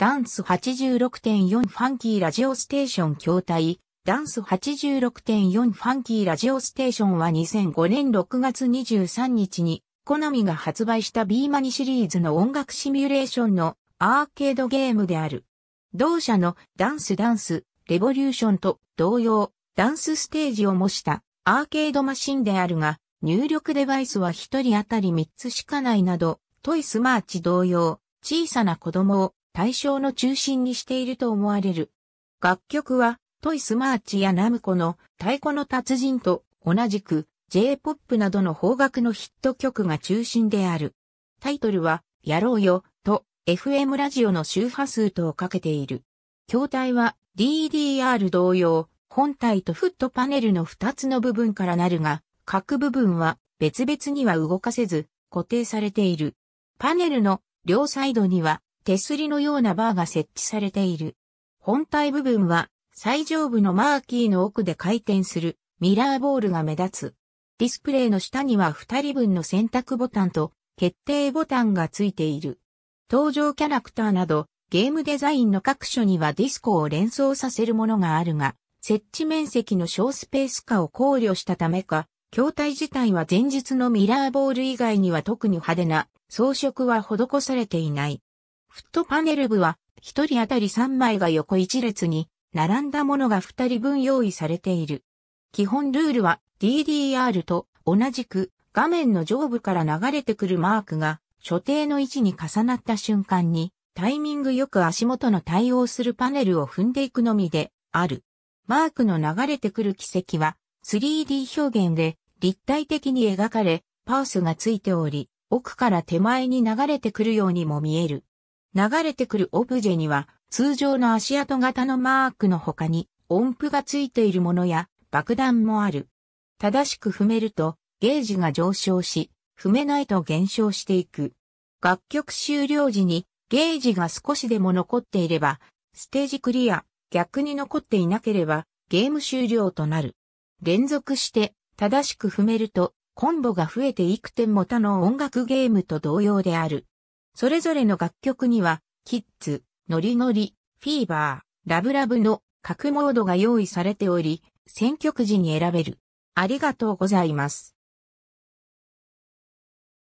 ダンス86.4ファンキーラジオステーション筐体。ダンス86.4ファンキーラジオステーションは2005年6月23日に、コナミが発売した B マニシリーズの音楽シミュレーションのアーケードゲームである。同社のダンスダンス、レボリューションと同様、ダンスステージを模したアーケードマシンであるが、入力デバイスは1人当たり3つしかないなど、トイスマーチ同様、小さな子供を対象の中心にしていると思われる。楽曲は、トイスマーチやナムコの太鼓の達人と同じく J-POP などの邦楽のヒット曲が中心である。タイトルは、やろうよ、と FM ラジオの周波数とをかけている。筐体は DDR 同様、本体とフットパネルの2つの部分からなるが、各部分は別々には動かせず固定されている。パネルの両サイドには手すりのようなバーが設置されている。本体部分は最上部のマーキーの奥で回転するミラーボールが目立つ。ディスプレイの下には2人分の選択ボタンと決定ボタンがついている。登場キャラクターなどゲームデザインの各所にはディスコを連想させるものがあるが、設置面積の小スペース化を考慮したためか、筐体自体は前日のミラーボール以外には特に派手な装飾は施されていない。フットパネル部は、1人当たり3枚が横1列に、並んだものが2人分用意されている。基本ルールは DDR と同じく画面の上部から流れてくるマークが所定の位置に重なった瞬間にタイミングよく足元の対応するパネルを踏んでいくのみである。マークの流れてくる軌跡は 3D 表現で立体的に描かれパースがついており奥から手前に流れてくるようにも見える。流れてくるオブジェには、通常の足跡型のマークの他に、音符がついているものや、爆弾もある。正しく踏めると、ゲージが上昇し、踏めないと減少していく。楽曲終了時に、ゲージが少しでも残っていれば、ステージクリア、逆に残っていなければ、ゲーム終了となる。連続して、正しく踏めると、コンボが増えていく点も他の音楽ゲームと同様である。それぞれの楽曲には、キッズ、ノリノリ、フィーバー、ラブラブの各モードが用意されており、選曲時に選べる。ありがとうございます。